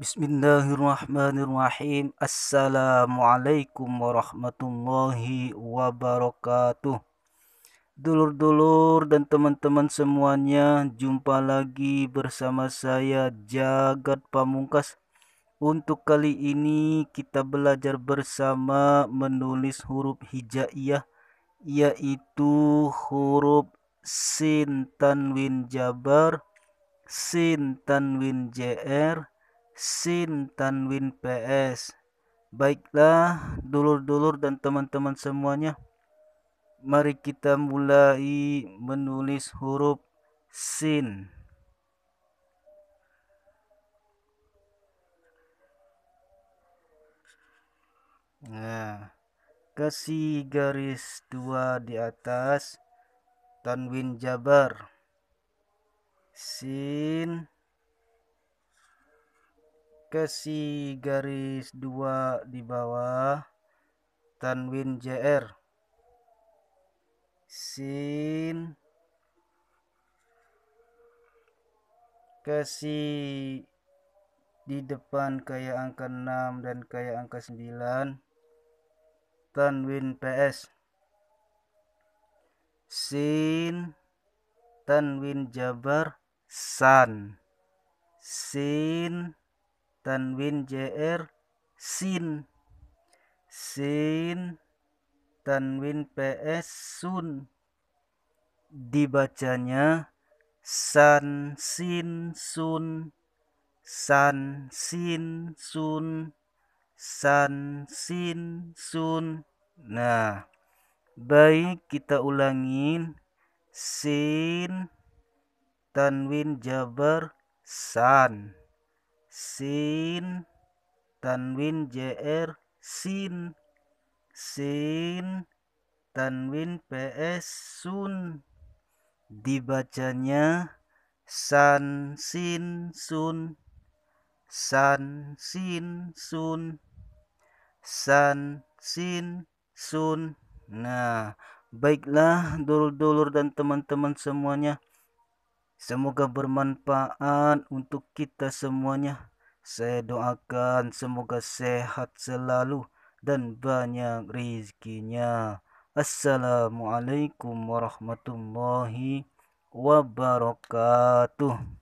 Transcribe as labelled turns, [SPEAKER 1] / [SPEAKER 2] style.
[SPEAKER 1] Bismillahirrahmanirrahim. Assalamualaikum warahmatullahi wabarakatuh. Dulur-dulur dan teman-teman semuanya, jumpa lagi bersama saya Jagat Pamungkas. Untuk kali ini kita belajar bersama menulis huruf hijaiyah yaitu huruf sin tanwin jabar, sin tanwin jr, sin tanwin PS. Baiklah, dulur-dulur dan teman-teman semuanya. Mari kita mulai menulis huruf sin. Nah, kasih garis dua di atas tanwin jabar sin ke si garis 2 di bawah tanwin jr sin ke si di depan kayak angka 6 dan kayak angka 9 tanwin ps sin tanwin jabar san sin tanwin jr sin sin tanwin ps sun dibacanya san sin sun san sin sun san sin sun nah baik kita ulangin sin tanwin jabar san sin tanwin jr sin sin tanwin ps sun dibacanya san sin sun san sin sun san sin sun nah baiklah dulur-dulur dan teman-teman semuanya Semoga bermanfaat untuk kita semuanya. Saya doakan semoga sehat selalu dan banyak rezekinya. Assalamualaikum warahmatullahi wabarakatuh.